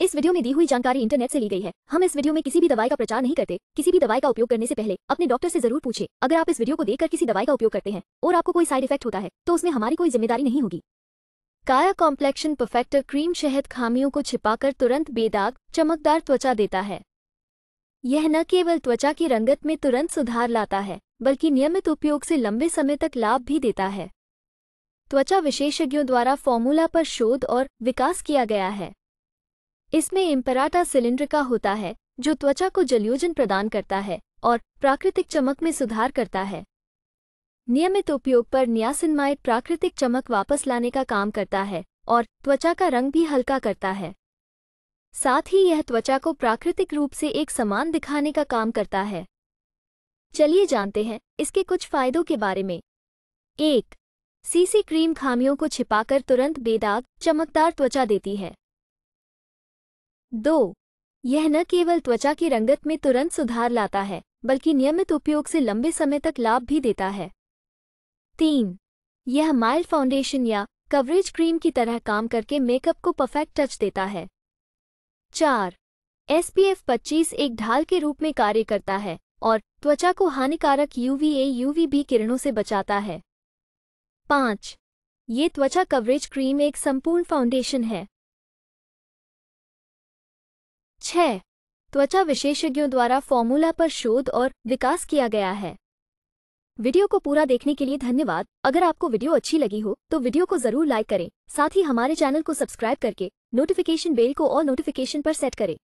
इस वीडियो में दी हुई जानकारी इंटरनेट से ली गई है हम इस वीडियो में किसी भी दवाई का प्रचार नहीं करते किसी भी दवाई का उपयोग करने से पहले अपने डॉक्टर से जरूर पूछे अगर आप इस वीडियो को देखकर किसी दवाई का उपयोग करते हैं और आपको कोई साइड इफेक्ट होता है तो उसमें हमारी कोई जिम्मेदारी नहीं होगी काया कॉम्प्लेक्शन परफेक्टर क्रीम शहद खामियों को छिपाकर तुरंत बेदाग चमकदार त्वचा देता है यह न केवल त्वचा की रंगत में तुरंत सुधार लाता है बल्कि नियमित उपयोग से लंबे समय तक लाभ भी देता है त्वचा विशेषज्ञों द्वारा फॉर्मूला पर शोध और विकास किया गया है इसमें इम्पराटा सिलेंडर का होता है जो त्वचा को जलयोजन प्रदान करता है और प्राकृतिक चमक में सुधार करता है नियमित उपयोग पर नियासिनमाइट प्राकृतिक चमक वापस लाने का काम करता है और त्वचा का रंग भी हल्का करता है साथ ही यह त्वचा को प्राकृतिक रूप से एक समान दिखाने का काम करता है चलिए जानते हैं इसके कुछ फायदों के बारे में एक सीसी क्रीम खामियों को छिपाकर तुरंत बेदाग चमकदार त्वचा देती है दो यह न केवल त्वचा की रंगत में तुरंत सुधार लाता है बल्कि नियमित उपयोग से लंबे समय तक लाभ भी देता है तीन यह माइल्ड फाउंडेशन या कवरेज क्रीम की तरह काम करके मेकअप को परफेक्ट टच देता है चार एसपीएफ 25 पच्चीस एक ढाल के रूप में कार्य करता है और त्वचा को हानिकारक यूवीए यूवीबी किरणों से बचाता है पाँच ये त्वचा कवरेज क्रीम एक संपूर्ण फाउंडेशन है छः त्वचा विशेषज्ञों द्वारा फॉर्मूला पर शोध और विकास किया गया है वीडियो को पूरा देखने के लिए धन्यवाद अगर आपको वीडियो अच्छी लगी हो तो वीडियो को जरूर लाइक करें साथ ही हमारे चैनल को सब्सक्राइब करके नोटिफिकेशन बेल को और नोटिफिकेशन पर सेट करें